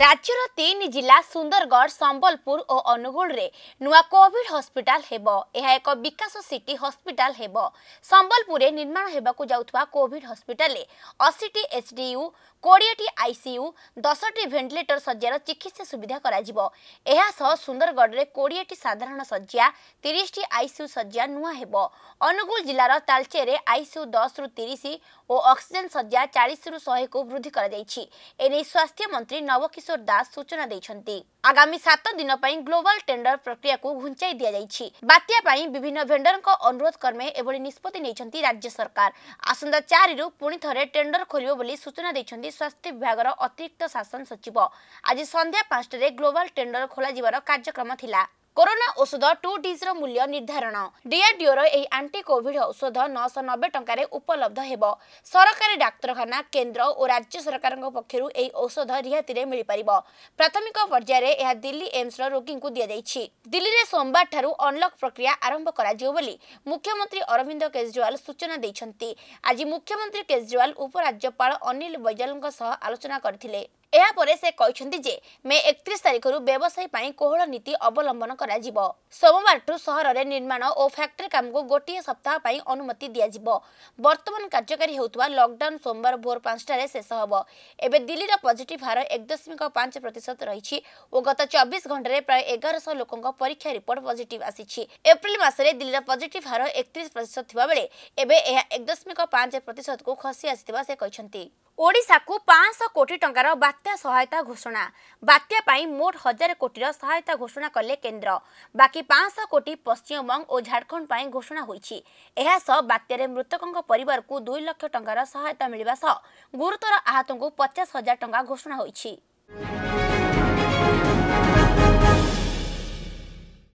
ରାଜ୍ୟର ତିନି ଜିଲ୍ଲା ସୁନ୍ଦରଗଡ଼ ସମ୍ବଲପୁର ଓ ଅନୁଗୁଳରେ ନୂଆ କୋଭିଡ୍ ହସ୍ପିଟାଲ ହେବ ଏହା ଏକ ବିକାଶ ସିଟି ହସ୍ପିଟାଲ ହେବ ସମ୍ବଲପୁରରେ ନିର୍ମାଣ ହେବାକୁ ଯାଉଥିବା କୋଭିଡ୍ ହସ୍ପିଟାଲରେ ଅଶୀଟି ଏଚ୍ଡିୟୁ କୋଡ଼ିଏଟି ଆଇସିୟୁ ଦଶଟି ଭେଣ୍ଟିଲେଟର ଶଯ୍ୟାର ଚିକିତ୍ସା ସୁବିଧା କରାଯିବ ଏହାସହ ସୁନ୍ଦରଗଡ଼ରେ କୋଡ଼ିଏଟି ସାଧାରଣ ଶଯ୍ୟା ତିରିଶଟି ଆଇସିୟୁ ଶଯ୍ୟା ନୂଆ ହେବ ଅନୁଗୁଳ ଜିଲ୍ଲାର ତାଳଚେରେ ଆଇସିୟୁ ଦଶରୁ ତିରିଶ ଓ ଅକ୍ସିଜେନ୍ ଶଯ୍ୟା ଚାଳିଶରୁ ଶହେକୁ ବୃଦ୍ଧି କରାଯାଇଛି ଏନେଇ ସ୍ୱାସ୍ଥ୍ୟମନ୍ତ୍ରୀ ନବକିଶୋର କିଶୋର ଦାସ ସୂଚନା ଦେଇଛନ୍ତି ଆଗାମୀ ସାତ ଦିନ ପାଇଁ ଗ୍ଲୋବାଲ ଟେଣ୍ଡର ପ୍ରକ୍ରିୟାକୁ ଘୁଞ୍ଚାଇ ଦିଆଯାଇଛି ବାତ୍ୟା ପାଇଁ ବିଭିନ୍ନ ଭେଣ୍ଡରଙ୍କ ଅନୁରୋଧ କ୍ରମେ ଏଭଳି ନିଷ୍ପତ୍ତି ନେଇଛନ୍ତି ରାଜ୍ୟ ସରକାର ଆସନ୍ତା ଚାରିରୁ ପୁଣି ଥରେ ଟେଣ୍ଡର ଖୋଲିବ ବୋଲି ସୂଚନା ଦେଇଛନ୍ତି ସ୍ୱାସ୍ଥ୍ୟ ବିଭାଗର ଅତିରିକ୍ତ ଶାସନ ସଚିବ ଆଜି ସନ୍ଧ୍ୟା ପାଞ୍ଚଟାରେ ଗ୍ଲୋବାଲ ଟେଣ୍ଡର ଖୋଲାଯିବାର କାର୍ଯ୍ୟକ୍ରମ ଥିଲା କରୋନା ଔଷଧ ଟୁ ଡିଜ୍ର ମୂଲ୍ୟ ନିର୍ଦ୍ଧାରଣ ଡିଆର୍ଡିଓର ଏହି ଆଣ୍ଟି କୋଭିଡ୍ ଔଷଧ ନଅଶହ ନବେ ଟଙ୍କାରେ ଉପଲବ୍ଧ ହେବ ସରକାରୀ ଡାକ୍ତରଖାନା କେନ୍ଦ୍ର ଓ ରାଜ୍ୟ ସରକାରଙ୍କ ପକ୍ଷରୁ ଏହି ଔଷଧ ରିହାତିରେ ମିଳିପାରିବ ପ୍ରାଥମିକ ପର୍ଯ୍ୟାୟରେ ଏହା ଦିଲ୍ଲୀ ଏମ୍ସର ରୋଗୀଙ୍କୁ ଦିଆଯାଇଛି ଦିଲ୍ଲୀରେ ସୋମବାରଠାରୁ ଅନ୍ଲକ୍ ପ୍ରକ୍ରିୟା ଆରମ୍ଭ କରାଯିବ ବୋଲି ମୁଖ୍ୟମନ୍ତ୍ରୀ ଅରବିନ୍ଦ କେଜରିୱାଲ ସୂଚନା ଦେଇଛନ୍ତି ଆଜି ମୁଖ୍ୟମନ୍ତ୍ରୀ କେଜରିୱାଲ ଉପରାଜ୍ୟପାଳ ଅନିଲ ବୈଜଲଙ୍କ ସହ ଆଲୋଚନା କରିଥିଲେ ଏହାପରେ ସେ କହିଛନ୍ତି ଯେ ମେ ଏକତିରିଶ ତାରିଖରୁ ବ୍ୟବସାୟୀ ପାଇଁ କୋହଳ ନୀତି ଅବଲମ୍ବନ କରାଯିବ ସୋମବାରଠୁ ସହରରେ ନିର୍ମାଣ ଓ ଫ୍ୟାକ୍ଟ୍ରି କାମକୁ ଗୋଟିଏ ସପ୍ତାହ ପାଇଁ ଅନୁମତି ଦିଆଯିବ ବର୍ତ୍ତମାନ କାର୍ଯ୍ୟକାରୀ ହେଉଥିବା ଲକଡାଉନ୍ ସୋମବାର ଭୋର ପାଞ୍ଚଟାରେ ଶେଷ ହେବ ଏବେ ଦିଲ୍ଲୀର ପଜିଟିଭ୍ ହାର ଏକ ଦଶମିକ ପାଞ୍ଚ ପ୍ରତିଶତ ରହିଛି ଓ ଗତ ଚବିଶ ଘଣ୍ଟାରେ ପ୍ରାୟ ଏଗାରଶହ ଲୋକଙ୍କ ପରୀକ୍ଷା ରିପୋର୍ଟ ପଜିଟିଭ୍ ଆସିଛି ଏପ୍ରିଲ ମାସରେ ଦିଲ୍ଲୀର ପଜିଟିଭ୍ ହାର ଏକତିରିଶ ପ୍ରତିଶତ ଥିବାବେଳେ ଏବେ ଏହା ଏକ ଦଶମିକ ପାଞ୍ଚ ପ୍ରତିଶତକୁ ଖସି ଆସିଥିବା ସେ କହିଛନ୍ତି ଓଡ଼ିଶାକୁ ପାଞ୍ଚଶହ କୋଟି ଟଙ୍କାର ବାତ୍ୟା ବାତ୍ୟା ସହାୟତା ଘୋଷଣା ବାତ୍ୟା ପାଇଁ ମୋଟ ହଜାର କୋଟିର ସହାୟତା ଘୋଷଣା କଲେ କେନ୍ଦ୍ର ବାକି ପାଞ୍ଚଶହ କୋଟି ପଶ୍ଚିମବଙ୍ଗ ଓ ଝାଡ଼ଖଣ୍ଡ ପାଇଁ ଘୋଷଣା ହୋଇଛି ଏହାସହ ବାତ୍ୟାରେ ମୃତକଙ୍କ ପରିବାରକୁ ଦୁଇ ଲକ୍ଷ ଟଙ୍କାର ସହାୟତା ମିଳିବା ସହ ଗୁରୁତର ଆହତଙ୍କୁ ପଚାଶ ହଜାର ଟଙ୍କା ଘୋଷଣା ହୋଇଛି